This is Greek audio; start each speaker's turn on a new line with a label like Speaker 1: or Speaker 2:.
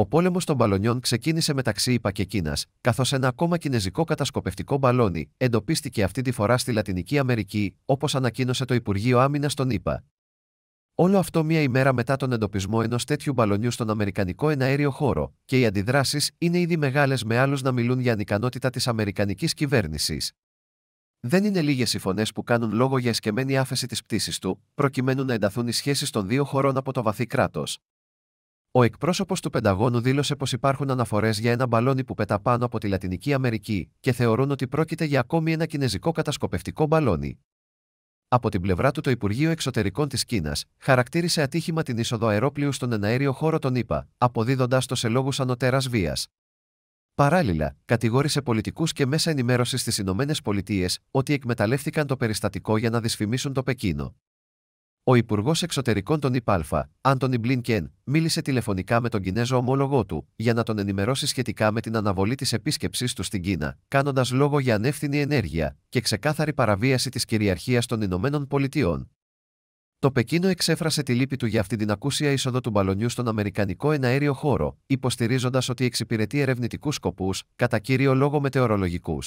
Speaker 1: Ο πόλεμος των μπαλονιών ξεκίνησε μεταξύ ΙΠΑ και Κίνας, καθώς ένα ακόμα κινέζικο κατασκοπευτικό μπαλόνι εντοπίστηκε αυτή τη φορά στη Λατινική Αμερική, όπως ανακοίνωσε το Υπουργείο Άμυνας των ΗΠΑ. Όλο αυτό μία ημέρα μετά τον εντοπισμό ενός τέτοιου μπαλονιού στον Αμερικανικό εναέριο χώρο, και οι αντιδράσεις είναι ήδη μεγάλες με άλλους να μιλούν για ανικανότητα της Αμερικανικής κυβέρνησης. Δεν είναι λίγες οι φωνές που κάνουν λόγο για εσκεμμένη άφεση της πτήσης του, προκειμένου να ενταθούν οι σχέσεις των δύο χωρών από το βαθύ κράτος. Ο εκπρόσωπος του Πενταγώνου δήλωσε πως υπάρχουν αναφορές για ένα μπαλόνι που πετά πάνω από τη Λατινική Αμερική και θεωρούν ότι πρόκειται για ακόμη ένα κινέζικο κατασκοπευτικό μπαλόνι. Από την πλευρά του, το Υπουργείο Εξωτερικών της Κίνας χαρακτήρισε ατύχημα την είσοδο αερόπλοιου στον εναέριο χώρο των ΗΠΑ, αποδίδοντάς το σε λόγους ανωτέρας βίας. Παράλληλα, κατηγόρησε πολιτικούς και μέσα ενημέρωσης στις ΗΠΑ ότι εκμεταλλεύτηκαν το περιστατικό για να δυσφημίσουν το Πεκίνο. Ο Υπουργός Εξωτερικών των ΙΠΑΛΦΑ, Άντωνι Μπλίνκεν, μίλησε τηλεφωνικά με τον Κινέζο ομόλογό του για να τον ενημερώσει σχετικά με την αναβολή της επίσκεψής του στην Κίνα, κάνοντας λόγο για ανεύθυνη ενέργεια και ξεκάθαρη παραβίαση της κυριαρχίας των Ηνωμένων Πολιτειών. Το Πεκίνο εξέφρασε τη λύπη του για αυτή την ακούσια είσοδο του μπαλονιού στον Αμερικανικό εναέριο χώρο, υποστηρίζοντας ότι εξυπηρετεί ερευνητικούς σκοπούς, κατά κύριο λόγο μετεωρολογικούς.